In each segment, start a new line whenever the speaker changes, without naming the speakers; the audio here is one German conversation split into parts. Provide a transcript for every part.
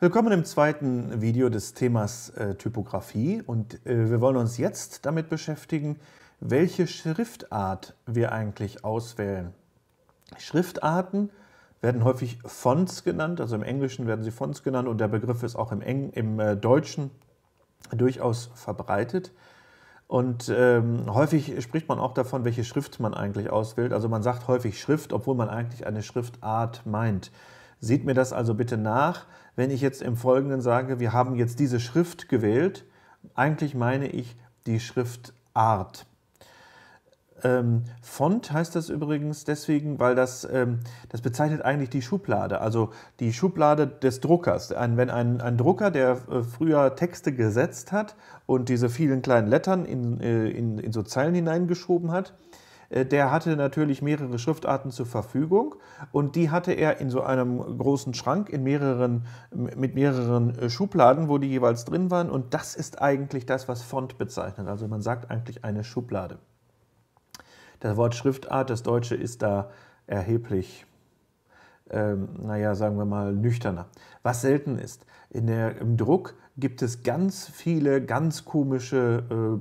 Willkommen im zweiten Video des Themas äh, Typografie und äh, wir wollen uns jetzt damit beschäftigen, welche Schriftart wir eigentlich auswählen. Schriftarten werden häufig Fonts genannt, also im Englischen werden sie Fonts genannt und der Begriff ist auch im, Eng im äh, Deutschen durchaus verbreitet. Und ähm, häufig spricht man auch davon, welche Schrift man eigentlich auswählt. Also man sagt häufig Schrift, obwohl man eigentlich eine Schriftart meint. Seht mir das also bitte nach, wenn ich jetzt im Folgenden sage, wir haben jetzt diese Schrift gewählt. Eigentlich meine ich die Schriftart. Ähm, Font heißt das übrigens deswegen, weil das, ähm, das bezeichnet eigentlich die Schublade, also die Schublade des Druckers. Ein, wenn ein, ein Drucker, der äh, früher Texte gesetzt hat und diese vielen kleinen Lettern in, äh, in, in so Zeilen hineingeschoben hat, äh, der hatte natürlich mehrere Schriftarten zur Verfügung und die hatte er in so einem großen Schrank in mehreren, mit mehreren äh, Schubladen, wo die jeweils drin waren. Und das ist eigentlich das, was Font bezeichnet. Also man sagt eigentlich eine Schublade. Das Wort Schriftart, das Deutsche, ist da erheblich ähm, naja, sagen wir mal, nüchterner. Was selten ist. Der, Im Druck gibt es ganz viele ganz komische äh,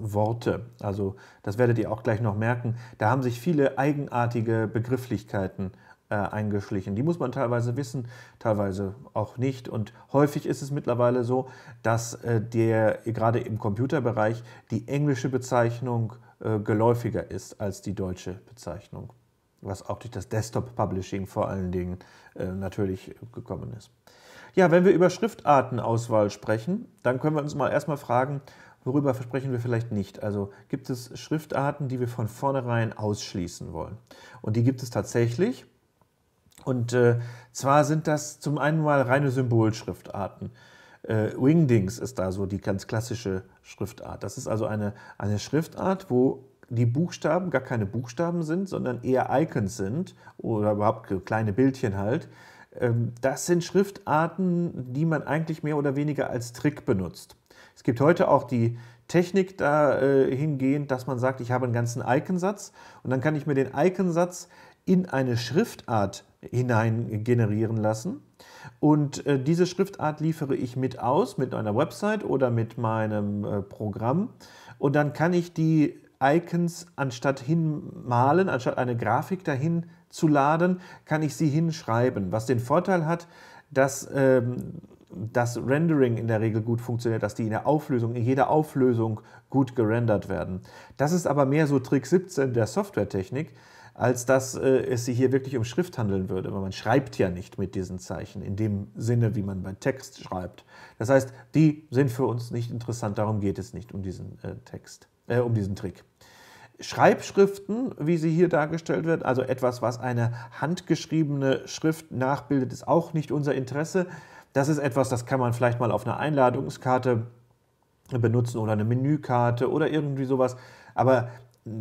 Worte. Also das werdet ihr auch gleich noch merken. Da haben sich viele eigenartige Begrifflichkeiten äh, eingeschlichen. Die muss man teilweise wissen, teilweise auch nicht. Und häufig ist es mittlerweile so, dass äh, der gerade im Computerbereich die englische Bezeichnung äh, geläufiger ist als die deutsche Bezeichnung. Was auch durch das Desktop-Publishing vor allen Dingen äh, natürlich gekommen ist. Ja, wenn wir über Schriftartenauswahl sprechen, dann können wir uns mal erstmal fragen, worüber versprechen wir vielleicht nicht? Also gibt es Schriftarten, die wir von vornherein ausschließen wollen? Und die gibt es tatsächlich. Und äh, zwar sind das zum einen mal reine Symbolschriftarten. Äh, Wingdings ist da so die ganz klassische Schriftart. Das ist also eine, eine Schriftart, wo die Buchstaben gar keine Buchstaben sind, sondern eher Icons sind oder überhaupt kleine Bildchen halt. Ähm, das sind Schriftarten, die man eigentlich mehr oder weniger als Trick benutzt. Es gibt heute auch die Technik dahingehend, äh, dass man sagt, ich habe einen ganzen Iconsatz und dann kann ich mir den Iconsatz in eine Schriftart hinein generieren lassen. Und äh, diese Schriftart liefere ich mit aus, mit einer Website oder mit meinem äh, Programm. Und dann kann ich die Icons anstatt hinmalen, anstatt eine Grafik dahin zu laden, kann ich sie hinschreiben, was den Vorteil hat, dass ähm, das Rendering in der Regel gut funktioniert, dass die in der Auflösung, in jeder Auflösung gut gerendert werden. Das ist aber mehr so Trick 17 der Softwaretechnik, als dass äh, es sich hier wirklich um Schrift handeln würde, weil man schreibt ja nicht mit diesen Zeichen in dem Sinne, wie man bei Text schreibt. Das heißt, die sind für uns nicht interessant, darum geht es nicht um diesen äh, Text, äh, um diesen Trick. Schreibschriften, wie sie hier dargestellt wird, also etwas, was eine handgeschriebene Schrift nachbildet, ist auch nicht unser Interesse. Das ist etwas, das kann man vielleicht mal auf einer Einladungskarte benutzen oder eine Menükarte oder irgendwie sowas. Aber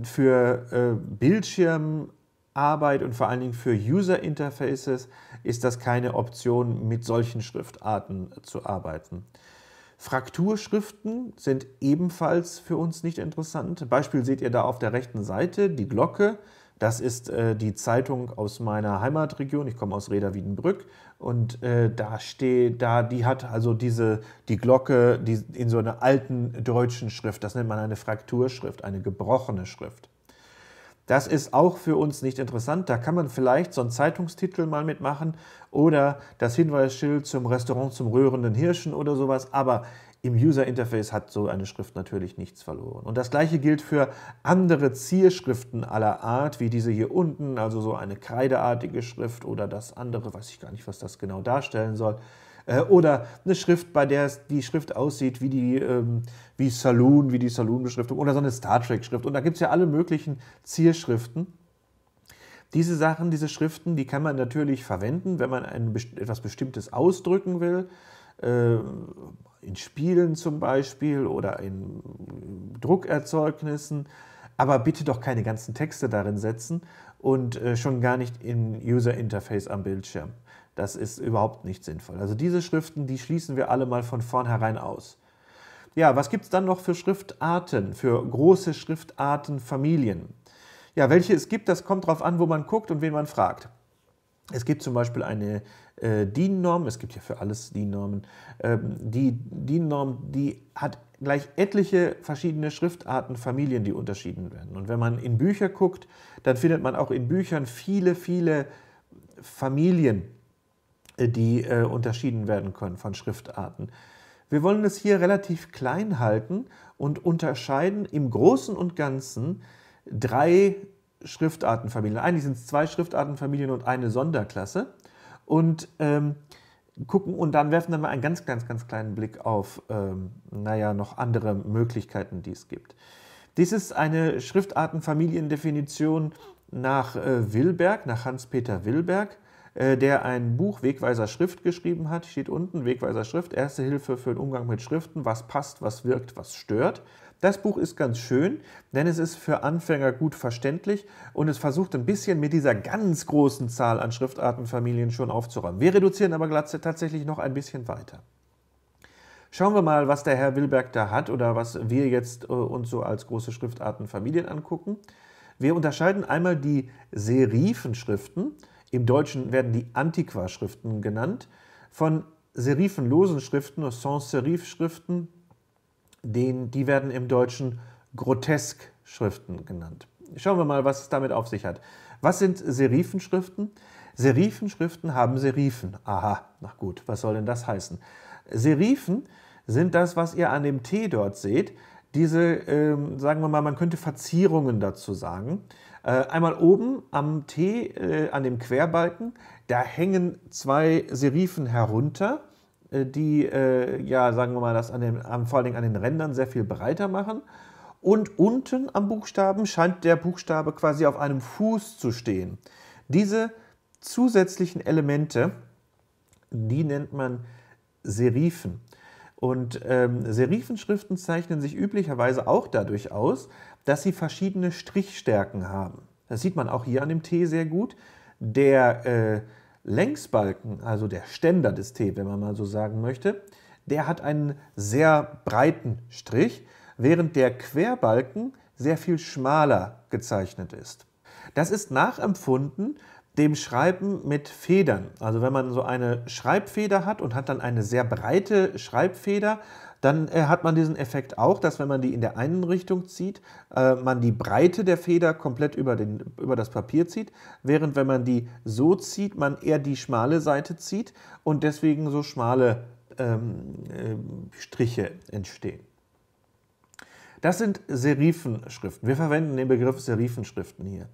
für äh, Bildschirmarbeit und vor allen Dingen für User Interfaces ist das keine Option, mit solchen Schriftarten zu arbeiten. Frakturschriften sind ebenfalls für uns nicht interessant. Beispiel seht ihr da auf der rechten Seite die Glocke das ist äh, die Zeitung aus meiner Heimatregion. Ich komme aus Reda-Wiedenbrück und äh, da steht, da die hat also diese die Glocke die, in so einer alten deutschen Schrift. Das nennt man eine Frakturschrift, eine gebrochene Schrift. Das ist auch für uns nicht interessant. Da kann man vielleicht so einen Zeitungstitel mal mitmachen oder das Hinweisschild zum Restaurant zum rührenden Hirschen oder sowas. Aber im User Interface hat so eine Schrift natürlich nichts verloren. Und das gleiche gilt für andere Zierschriften aller Art, wie diese hier unten, also so eine kreideartige Schrift oder das andere, weiß ich gar nicht, was das genau darstellen soll. Äh, oder eine Schrift, bei der die Schrift aussieht wie die ähm, wie Saloon, wie die Saloon-Beschriftung oder so eine Star Trek-Schrift. Und da gibt es ja alle möglichen Zierschriften. Diese Sachen, diese Schriften, die kann man natürlich verwenden, wenn man ein, etwas Bestimmtes ausdrücken will. Äh, in Spielen zum Beispiel oder in Druckerzeugnissen, aber bitte doch keine ganzen Texte darin setzen und äh, schon gar nicht im User Interface am Bildschirm. Das ist überhaupt nicht sinnvoll. Also diese Schriften, die schließen wir alle mal von vornherein aus. Ja, was gibt es dann noch für Schriftarten, für große Schriftartenfamilien? Ja, welche es gibt, das kommt darauf an, wo man guckt und wen man fragt. Es gibt zum Beispiel eine äh, DIN-Norm, es gibt ja für alles DIN-Normen, die ähm, DIN-Norm, die hat gleich etliche verschiedene Schriftarten, Familien, die unterschieden werden. Und wenn man in Bücher guckt, dann findet man auch in Büchern viele, viele Familien, äh, die äh, unterschieden werden können von Schriftarten. Wir wollen es hier relativ klein halten und unterscheiden im Großen und Ganzen drei Schriftartenfamilien. Eigentlich sind es zwei Schriftartenfamilien und eine Sonderklasse und ähm, gucken und dann werfen wir mal einen ganz, ganz, ganz kleinen Blick auf, ähm, naja, noch andere Möglichkeiten, die es gibt. Dies ist eine Schriftartenfamiliendefinition nach äh, Wilberg, nach Hans-Peter Wilberg, äh, der ein Buch Wegweiser Schrift geschrieben hat. Steht unten Wegweiser Schrift, Erste Hilfe für den Umgang mit Schriften, was passt, was wirkt, was stört. Das Buch ist ganz schön, denn es ist für Anfänger gut verständlich und es versucht ein bisschen mit dieser ganz großen Zahl an Schriftartenfamilien schon aufzuräumen. Wir reduzieren aber Glatze tatsächlich noch ein bisschen weiter. Schauen wir mal, was der Herr Wilberg da hat oder was wir jetzt äh, uns so als große Schriftartenfamilien angucken. Wir unterscheiden einmal die Serifenschriften, im Deutschen werden die Antiqua-Schriften genannt, von serifenlosen Schriften, Sans-Serif-Schriften, den, die werden im Deutschen Grotesk-Schriften genannt. Schauen wir mal, was es damit auf sich hat. Was sind Serifenschriften? Serifenschriften haben Serifen. Aha, na gut, was soll denn das heißen? Serifen sind das, was ihr an dem T dort seht. Diese, äh, sagen wir mal, man könnte Verzierungen dazu sagen. Äh, einmal oben am T, äh, an dem Querbalken, da hängen zwei Serifen herunter äh, die, äh, ja, sagen wir mal, das an den, an, vor allem an den Rändern sehr viel breiter machen. Und unten am Buchstaben scheint der Buchstabe quasi auf einem Fuß zu stehen. Diese zusätzlichen Elemente, die nennt man Serifen. Und ähm, Serifenschriften zeichnen sich üblicherweise auch dadurch aus, dass sie verschiedene Strichstärken haben. Das sieht man auch hier an dem T sehr gut. Der äh, Längsbalken, also der Ständer des T, wenn man mal so sagen möchte, der hat einen sehr breiten Strich, während der Querbalken sehr viel schmaler gezeichnet ist. Das ist nachempfunden dem Schreiben mit Federn. Also wenn man so eine Schreibfeder hat und hat dann eine sehr breite Schreibfeder, dann äh, hat man diesen Effekt auch, dass wenn man die in der einen Richtung zieht, äh, man die Breite der Feder komplett über, den, über das Papier zieht, während wenn man die so zieht, man eher die schmale Seite zieht und deswegen so schmale ähm, äh, Striche entstehen. Das sind Serifenschriften. Wir verwenden den Begriff Serifenschriften hier.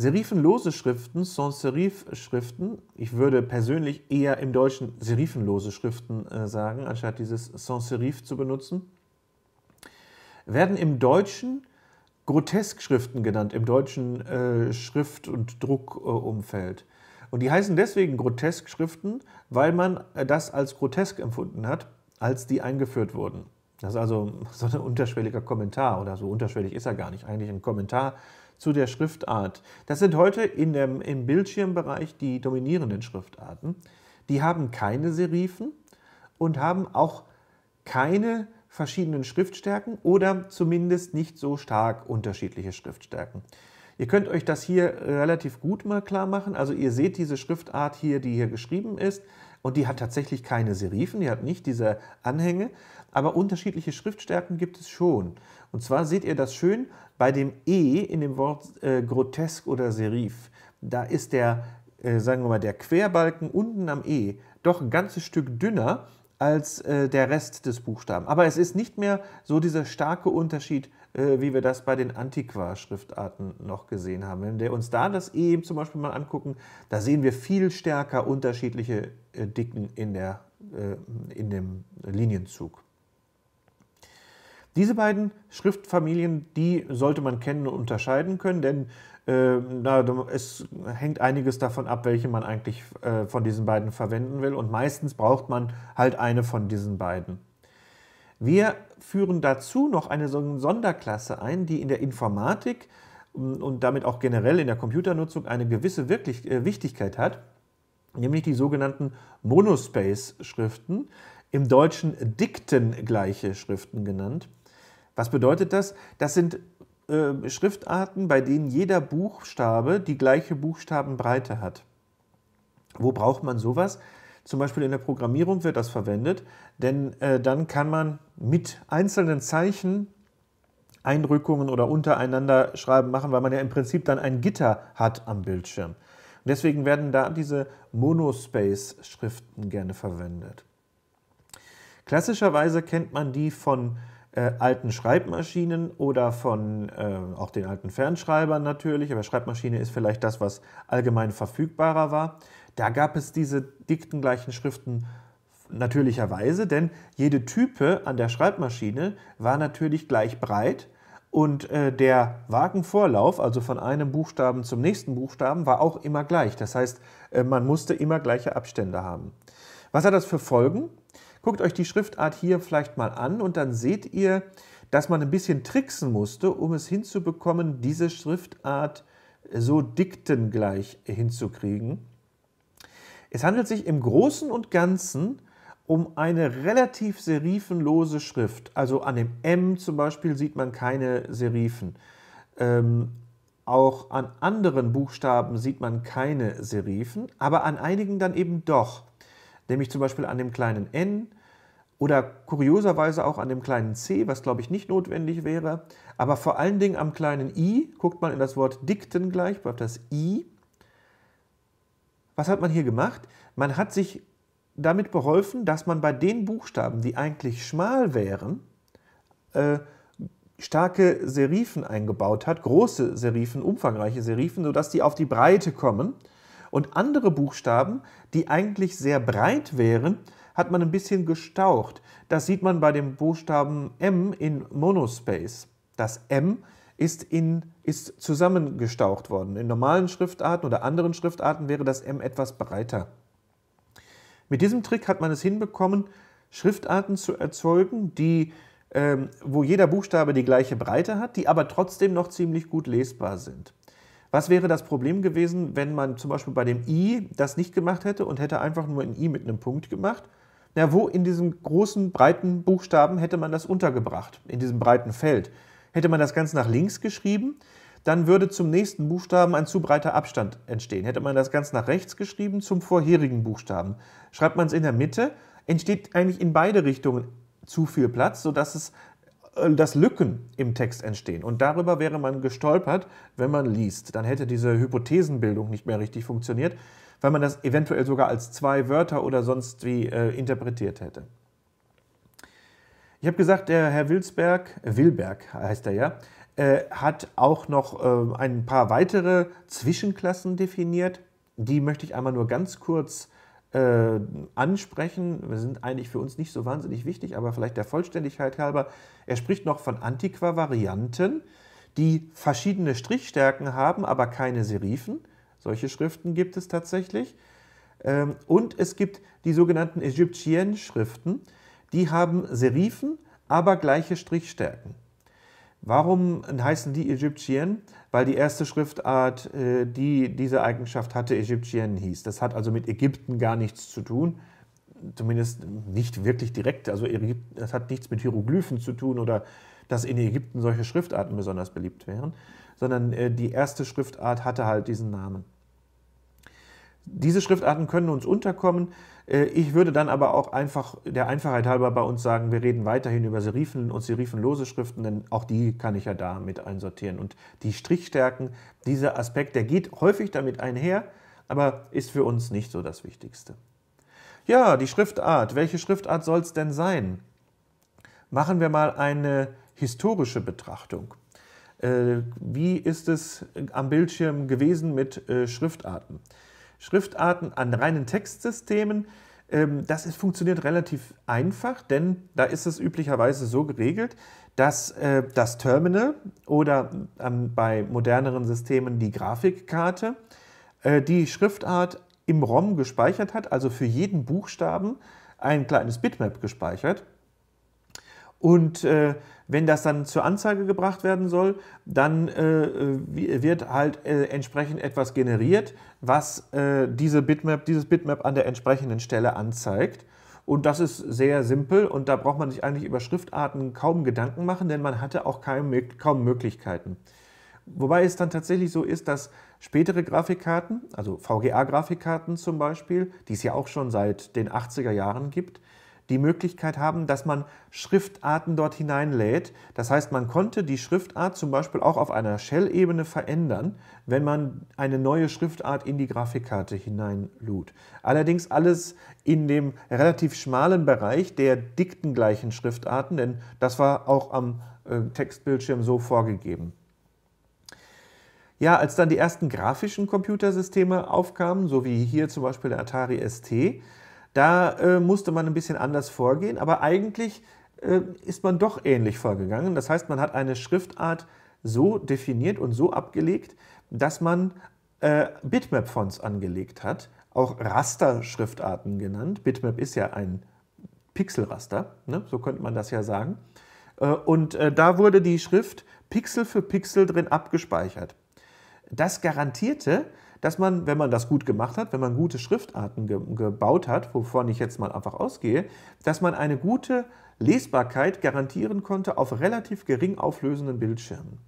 Serifenlose Schriften sans serif Schriften. Ich würde persönlich eher im Deutschen serifenlose Schriften äh, sagen, anstatt dieses sans serif zu benutzen. Werden im Deutschen Grotesk-Schriften genannt, im deutschen äh, Schrift- und Druckumfeld. Äh, und die heißen deswegen Grotesk-Schriften, weil man äh, das als grotesk empfunden hat, als die eingeführt wurden. Das ist also so ein unterschwelliger Kommentar oder so unterschwellig ist er gar nicht. Eigentlich ein Kommentar zu der Schriftart. Das sind heute in dem, im Bildschirmbereich die dominierenden Schriftarten. Die haben keine Serifen und haben auch keine verschiedenen Schriftstärken oder zumindest nicht so stark unterschiedliche Schriftstärken. Ihr könnt euch das hier relativ gut mal klar machen. Also ihr seht diese Schriftart hier, die hier geschrieben ist und die hat tatsächlich keine Serifen, die hat nicht diese Anhänge, aber unterschiedliche Schriftstärken gibt es schon. Und zwar seht ihr das schön bei dem E in dem Wort äh, grotesk oder Serif. Da ist der, äh, sagen wir mal, der Querbalken unten am E doch ein ganzes Stück dünner als äh, der Rest des Buchstaben. Aber es ist nicht mehr so dieser starke Unterschied äh, wie wir das bei den Antiqua-Schriftarten noch gesehen haben. Wenn wir uns da das E zum Beispiel mal angucken, da sehen wir viel stärker unterschiedliche äh, Dicken in, der, äh, in dem Linienzug. Diese beiden Schriftfamilien, die sollte man kennen und unterscheiden können, denn ähm, na, es hängt einiges davon ab, welche man eigentlich äh, von diesen beiden verwenden will. Und meistens braucht man halt eine von diesen beiden. Wir führen dazu noch eine Sonderklasse ein, die in der Informatik ähm, und damit auch generell in der Computernutzung eine gewisse Wirklich äh, Wichtigkeit hat, nämlich die sogenannten Monospace-Schriften, im Deutschen diktengleiche Schriften genannt. Was bedeutet das? Das sind äh, Schriftarten, bei denen jeder Buchstabe die gleiche Buchstabenbreite hat. Wo braucht man sowas? Zum Beispiel in der Programmierung wird das verwendet, denn äh, dann kann man mit einzelnen Zeichen Einrückungen oder untereinander Schreiben machen, weil man ja im Prinzip dann ein Gitter hat am Bildschirm. Und deswegen werden da diese Monospace-Schriften gerne verwendet. Klassischerweise kennt man die von äh, alten Schreibmaschinen oder von äh, auch den alten Fernschreibern natürlich, aber Schreibmaschine ist vielleicht das, was allgemein verfügbarer war. Da gab es diese dickten gleichen Schriften Natürlicherweise, denn jede Type an der Schreibmaschine war natürlich gleich breit und äh, der Wagenvorlauf, also von einem Buchstaben zum nächsten Buchstaben, war auch immer gleich. Das heißt, äh, man musste immer gleiche Abstände haben. Was hat das für Folgen? Guckt euch die Schriftart hier vielleicht mal an und dann seht ihr, dass man ein bisschen tricksen musste, um es hinzubekommen, diese Schriftart so diktengleich hinzukriegen. Es handelt sich im Großen und Ganzen um eine relativ serifenlose Schrift. Also an dem M zum Beispiel sieht man keine Serifen. Ähm, auch an anderen Buchstaben sieht man keine Serifen, aber an einigen dann eben doch. Nämlich zum Beispiel an dem kleinen N oder kurioserweise auch an dem kleinen C, was glaube ich nicht notwendig wäre. Aber vor allen Dingen am kleinen I, guckt man in das Wort Dikten gleich, bleibt das I. Was hat man hier gemacht? Man hat sich damit beholfen, dass man bei den Buchstaben, die eigentlich schmal wären, äh, starke Serifen eingebaut hat, große Serifen, umfangreiche Serifen, sodass die auf die Breite kommen. Und andere Buchstaben, die eigentlich sehr breit wären, hat man ein bisschen gestaucht. Das sieht man bei dem Buchstaben M in Monospace. Das M ist, in, ist zusammengestaucht worden. In normalen Schriftarten oder anderen Schriftarten wäre das M etwas breiter. Mit diesem Trick hat man es hinbekommen, Schriftarten zu erzeugen, die, ähm, wo jeder Buchstabe die gleiche Breite hat, die aber trotzdem noch ziemlich gut lesbar sind. Was wäre das Problem gewesen, wenn man zum Beispiel bei dem i das nicht gemacht hätte und hätte einfach nur ein i mit einem Punkt gemacht? Na, wo in diesem großen, breiten Buchstaben hätte man das untergebracht, in diesem breiten Feld? Hätte man das ganz nach links geschrieben, dann würde zum nächsten Buchstaben ein zu breiter Abstand entstehen. Hätte man das ganz nach rechts geschrieben zum vorherigen Buchstaben. Schreibt man es in der Mitte, entsteht eigentlich in beide Richtungen zu viel Platz, sodass es äh, dass Lücken im Text entstehen. Und darüber wäre man gestolpert, wenn man liest. Dann hätte diese Hypothesenbildung nicht mehr richtig funktioniert, weil man das eventuell sogar als zwei Wörter oder sonst wie äh, interpretiert hätte. Ich habe gesagt, der Herr Wilsberg, äh, Wilberg heißt er ja, äh, hat auch noch äh, ein paar weitere Zwischenklassen definiert. Die möchte ich einmal nur ganz kurz äh, ansprechen. Wir sind eigentlich für uns nicht so wahnsinnig wichtig, aber vielleicht der Vollständigkeit halber. Er spricht noch von Antiqua-Varianten, die verschiedene Strichstärken haben, aber keine Serifen. Solche Schriften gibt es tatsächlich. Ähm, und es gibt die sogenannten Ägyptienne-Schriften, die haben Serifen, aber gleiche Strichstärken. Warum heißen die Ägyptien? Weil die erste Schriftart, äh, die diese Eigenschaft hatte, Ägyptien hieß. Das hat also mit Ägypten gar nichts zu tun. Zumindest nicht wirklich direkt. Also das hat nichts mit Hieroglyphen zu tun oder dass in Ägypten solche Schriftarten besonders beliebt wären, sondern äh, die erste Schriftart hatte halt diesen Namen diese Schriftarten können uns unterkommen. Äh, ich würde dann aber auch einfach der Einfachheit halber bei uns sagen, wir reden weiterhin über Serifen und serifenlose Schriften, denn auch die kann ich ja da mit einsortieren. Und die Strichstärken, dieser Aspekt, der geht häufig damit einher, aber ist für uns nicht so das Wichtigste. Ja, die Schriftart. Welche Schriftart soll es denn sein? Machen wir mal eine historische Betrachtung. Äh, wie ist es am Bildschirm gewesen mit äh, Schriftarten? Schriftarten an reinen Textsystemen. Ähm, das ist, funktioniert relativ einfach, denn da ist es üblicherweise so geregelt, dass äh, das Terminal oder äh, bei moderneren Systemen die Grafikkarte äh, die Schriftart im ROM gespeichert hat, also für jeden Buchstaben ein kleines Bitmap gespeichert. Und äh, wenn das dann zur Anzeige gebracht werden soll, dann äh, wird halt äh, entsprechend etwas generiert, was äh, diese Bitmap, dieses Bitmap an der entsprechenden Stelle anzeigt. Und das ist sehr simpel und da braucht man sich eigentlich über Schriftarten kaum Gedanken machen, denn man hatte auch kaum, kaum Möglichkeiten. Wobei es dann tatsächlich so ist, dass spätere Grafikkarten, also VGA-Grafikkarten zum Beispiel, die es ja auch schon seit den 80er Jahren gibt, die Möglichkeit haben, dass man Schriftarten dort hineinlädt. Das heißt, man konnte die Schriftart zum Beispiel auch auf einer Shell-Ebene verändern, wenn man eine neue Schriftart in die Grafikkarte hineinlud. Allerdings alles in dem relativ schmalen Bereich der dickten gleichen Schriftarten, denn das war auch am äh, Textbildschirm so vorgegeben. Ja, als dann die ersten grafischen Computersysteme aufkamen, so wie hier zum Beispiel der Atari ST, da äh, musste man ein bisschen anders vorgehen, aber eigentlich äh, ist man doch ähnlich vorgegangen. Das heißt, man hat eine Schriftart so definiert und so abgelegt, dass man äh, Bitmap-Fonts angelegt hat, auch Raster-Schriftarten genannt. Bitmap ist ja ein Pixelraster, ne? so könnte man das ja sagen. Äh, und äh, da wurde die Schrift Pixel für Pixel drin abgespeichert. Das garantierte, dass man, wenn man das gut gemacht hat, wenn man gute Schriftarten ge gebaut hat, wovon ich jetzt mal einfach ausgehe, dass man eine gute Lesbarkeit garantieren konnte auf relativ gering auflösenden Bildschirmen.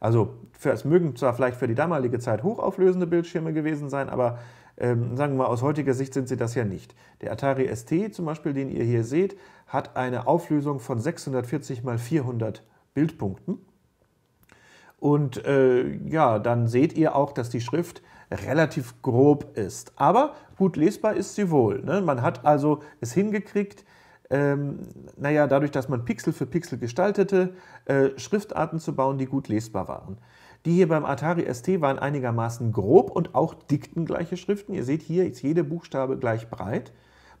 Also für, es mögen zwar vielleicht für die damalige Zeit hochauflösende Bildschirme gewesen sein, aber ähm, sagen wir mal, aus heutiger Sicht sind sie das ja nicht. Der Atari ST zum Beispiel, den ihr hier seht, hat eine Auflösung von 640 x 400 Bildpunkten. Und äh, ja, dann seht ihr auch, dass die Schrift relativ grob ist. Aber gut lesbar ist sie wohl. Ne? Man hat also es hingekriegt, ähm, naja, dadurch, dass man Pixel für Pixel gestaltete, äh, Schriftarten zu bauen, die gut lesbar waren. Die hier beim Atari ST waren einigermaßen grob und auch dickten gleiche Schriften. Ihr seht hier, ist jede Buchstabe gleich breit.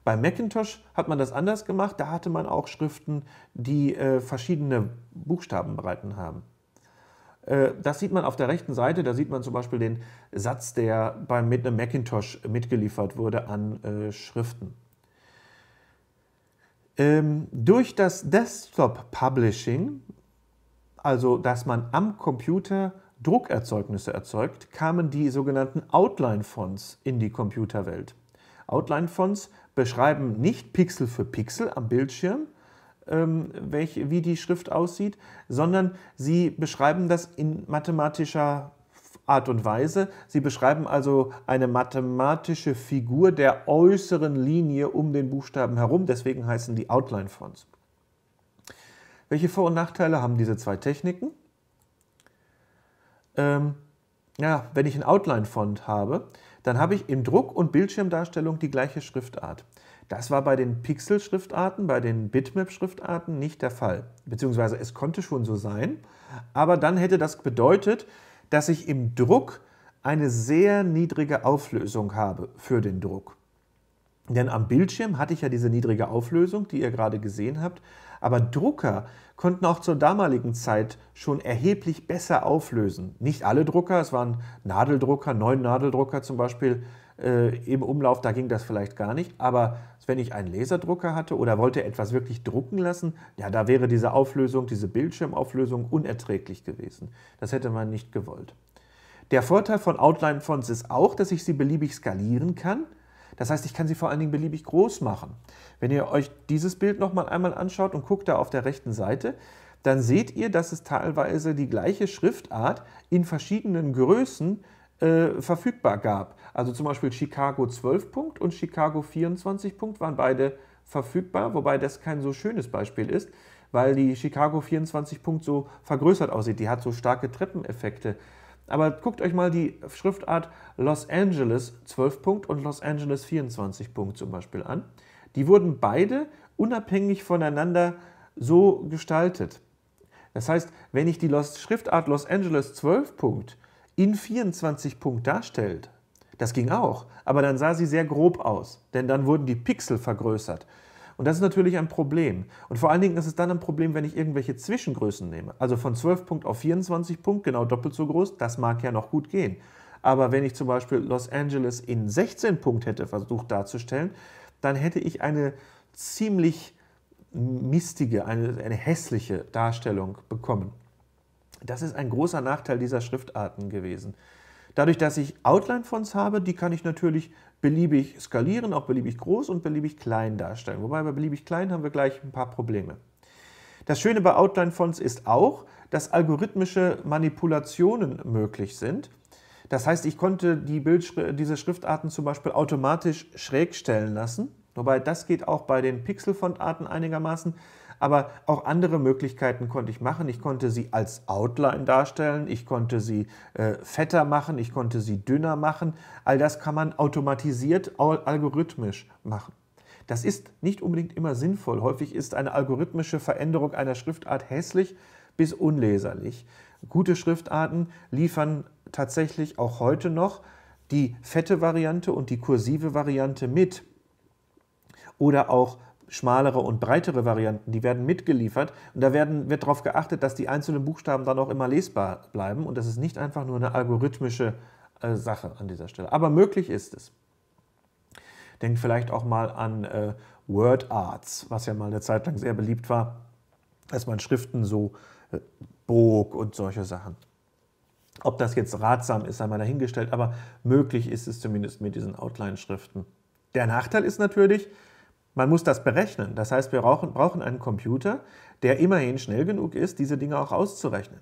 Bei Macintosh hat man das anders gemacht. Da hatte man auch Schriften, die äh, verschiedene Buchstabenbreiten haben. Äh, das sieht man auf der rechten Seite, da sieht man zum Beispiel den Satz, der beim, mit einem Macintosh mitgeliefert wurde an äh, Schriften. Ähm, durch das Desktop Publishing, also dass man am Computer Druckerzeugnisse erzeugt, kamen die sogenannten Outline-Fonts in die Computerwelt. Outline-Fonts beschreiben nicht Pixel für Pixel am Bildschirm, ähm, welch, wie die Schrift aussieht, sondern sie beschreiben das in mathematischer Art und Weise. Sie beschreiben also eine mathematische Figur der äußeren Linie um den Buchstaben herum, deswegen heißen die Outline-Fonts. Welche Vor- und Nachteile haben diese zwei Techniken? Ähm, ja, wenn ich einen Outline-Font habe, dann habe ich im Druck- und Bildschirmdarstellung die gleiche Schriftart. Das war bei den Pixel-Schriftarten, bei den Bitmap-Schriftarten nicht der Fall. Beziehungsweise es konnte schon so sein, aber dann hätte das bedeutet, dass ich im Druck eine sehr niedrige Auflösung habe für den Druck. Denn am Bildschirm hatte ich ja diese niedrige Auflösung, die ihr gerade gesehen habt, aber Drucker konnten auch zur damaligen Zeit schon erheblich besser auflösen. Nicht alle Drucker, es waren Nadeldrucker, neun Nadeldrucker zum Beispiel äh, im Umlauf, da ging das vielleicht gar nicht, aber als wenn ich einen Laserdrucker hatte oder wollte etwas wirklich drucken lassen, ja, da wäre diese Auflösung, diese Bildschirmauflösung unerträglich gewesen. Das hätte man nicht gewollt. Der Vorteil von Outline-Fonts ist auch, dass ich sie beliebig skalieren kann. Das heißt, ich kann sie vor allen Dingen beliebig groß machen. Wenn ihr euch dieses Bild nochmal einmal anschaut und guckt da auf der rechten Seite, dann seht ihr, dass es teilweise die gleiche Schriftart in verschiedenen Größen äh, verfügbar gab. Also zum Beispiel Chicago 12 Punkt und Chicago 24 Punkt waren beide verfügbar, wobei das kein so schönes Beispiel ist, weil die Chicago 24 Punkt so vergrößert aussieht. Die hat so starke Treppeneffekte. Aber guckt euch mal die Schriftart Los Angeles 12 Punkt und Los Angeles 24 Punkt zum Beispiel an. Die wurden beide unabhängig voneinander so gestaltet. Das heißt, wenn ich die Los Schriftart Los Angeles 12 Punkt in 24 Punkt darstellt. Das ging auch, aber dann sah sie sehr grob aus, denn dann wurden die Pixel vergrößert. Und das ist natürlich ein Problem. Und vor allen Dingen ist es dann ein Problem, wenn ich irgendwelche Zwischengrößen nehme. Also von 12 Punkt auf 24 Punkt, genau doppelt so groß, das mag ja noch gut gehen. Aber wenn ich zum Beispiel Los Angeles in 16 Punkt hätte versucht darzustellen, dann hätte ich eine ziemlich mistige, eine, eine hässliche Darstellung bekommen. Das ist ein großer Nachteil dieser Schriftarten gewesen. Dadurch, dass ich Outline-Fonts habe, die kann ich natürlich beliebig skalieren, auch beliebig groß und beliebig klein darstellen. Wobei bei beliebig klein haben wir gleich ein paar Probleme. Das Schöne bei Outline-Fonts ist auch, dass algorithmische Manipulationen möglich sind. Das heißt, ich konnte die diese Schriftarten zum Beispiel automatisch schräg stellen lassen. Wobei das geht auch bei den Pixel-Fontarten einigermaßen aber auch andere Möglichkeiten konnte ich machen. Ich konnte sie als Outline darstellen, ich konnte sie äh, fetter machen, ich konnte sie dünner machen. All das kann man automatisiert, algorithmisch machen. Das ist nicht unbedingt immer sinnvoll. Häufig ist eine algorithmische Veränderung einer Schriftart hässlich bis unleserlich. Gute Schriftarten liefern tatsächlich auch heute noch die fette Variante und die kursive Variante mit. Oder auch schmalere und breitere Varianten, die werden mitgeliefert und da werden, wird darauf geachtet, dass die einzelnen Buchstaben dann auch immer lesbar bleiben und das ist nicht einfach nur eine algorithmische äh, Sache an dieser Stelle. Aber möglich ist es. Denkt vielleicht auch mal an äh, Word Arts, was ja mal eine Zeit lang sehr beliebt war, dass man Schriften so äh, bog und solche Sachen. Ob das jetzt ratsam ist, sei mal dahingestellt, aber möglich ist es zumindest mit diesen Outline-Schriften. Der Nachteil ist natürlich, man muss das berechnen. Das heißt, wir brauchen, brauchen einen Computer, der immerhin schnell genug ist, diese Dinge auch auszurechnen.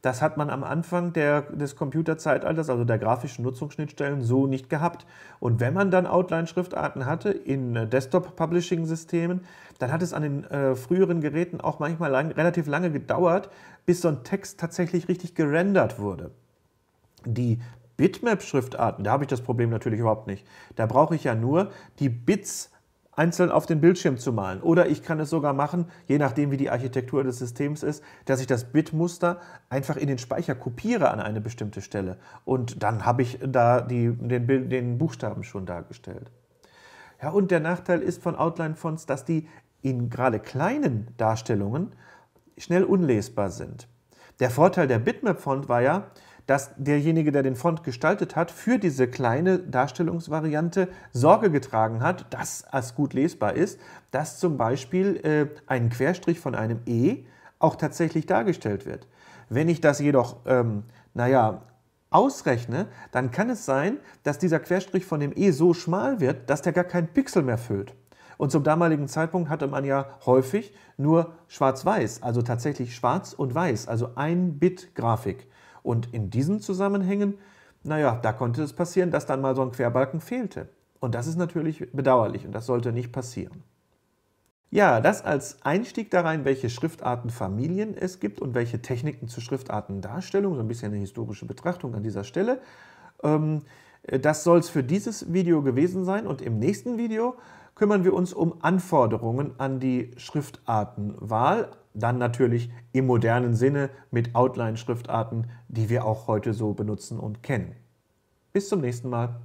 Das hat man am Anfang der, des Computerzeitalters, also der grafischen Nutzungsschnittstellen, so nicht gehabt. Und wenn man dann Outline-Schriftarten hatte in äh, Desktop-Publishing-Systemen, dann hat es an den äh, früheren Geräten auch manchmal lang, relativ lange gedauert, bis so ein Text tatsächlich richtig gerendert wurde. Die Bitmap-Schriftarten, da habe ich das Problem natürlich überhaupt nicht. Da brauche ich ja nur die Bits einzeln auf den Bildschirm zu malen. Oder ich kann es sogar machen, je nachdem wie die Architektur des Systems ist, dass ich das Bitmuster einfach in den Speicher kopiere an eine bestimmte Stelle. Und dann habe ich da die, den, den Buchstaben schon dargestellt. Ja, und der Nachteil ist von Outline-Fonts, dass die in gerade kleinen Darstellungen schnell unlesbar sind. Der Vorteil der Bitmap-Font war ja, dass derjenige, der den Font gestaltet hat, für diese kleine Darstellungsvariante Sorge getragen hat, dass es gut lesbar ist, dass zum Beispiel äh, ein Querstrich von einem E auch tatsächlich dargestellt wird. Wenn ich das jedoch, ähm, naja, ausrechne, dann kann es sein, dass dieser Querstrich von dem E so schmal wird, dass der gar keinen Pixel mehr füllt. Und zum damaligen Zeitpunkt hatte man ja häufig nur schwarz-weiß, also tatsächlich schwarz und weiß, also ein Bit Grafik. Und in diesen Zusammenhängen, naja, da konnte es passieren, dass dann mal so ein Querbalken fehlte. Und das ist natürlich bedauerlich und das sollte nicht passieren. Ja, das als Einstieg da rein, welche Schriftartenfamilien es gibt und welche Techniken zur Schriftartendarstellung, so ein bisschen eine historische Betrachtung an dieser Stelle. Ähm, das soll es für dieses Video gewesen sein und im nächsten Video kümmern wir uns um Anforderungen an die Schriftartenwahl, dann natürlich im modernen Sinne mit Outline-Schriftarten, die wir auch heute so benutzen und kennen. Bis zum nächsten Mal.